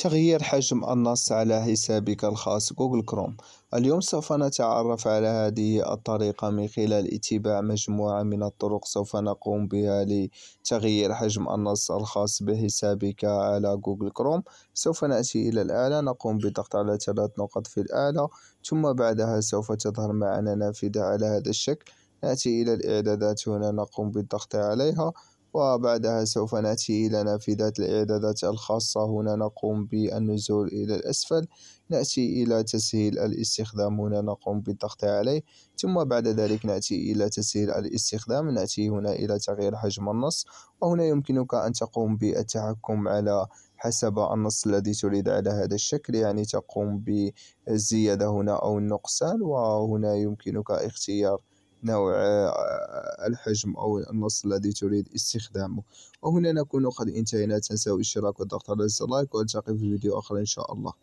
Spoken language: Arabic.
تغيير حجم النص على حسابك الخاص جوجل كروم اليوم سوف نتعرف على هذه الطريقة من خلال اتباع مجموعة من الطرق سوف نقوم بها لتغيير حجم النص الخاص بحسابك على جوجل كروم سوف نأتي إلى الأعلى نقوم بالضغط على ثلاث نقط في الأعلى ثم بعدها سوف تظهر معنا نافذة على هذا الشكل نأتي إلى الإعدادات هنا نقوم بالضغط عليها وبعدها سوف نأتي إلى نافذة الإعدادات الخاصة هنا نقوم بالنزول إلى الأسفل نأتي إلى تسهيل الاستخدام هنا نقوم بالضغط عليه ثم بعد ذلك نأتي إلى تسهيل الاستخدام نأتي هنا إلى تغيير حجم النص وهنا يمكنك أن تقوم بالتحكم على حسب النص الذي تريد على هذا الشكل يعني تقوم بالزيادة هنا أو النقصان وهنا يمكنك اختيار نوع آه، آه، الحجم أو النص الذي تريد استخدامه وهنا نكون قد انتهينا تنسوا الاشتراك والضغط على لايك والتقي في فيديو آخر إن شاء الله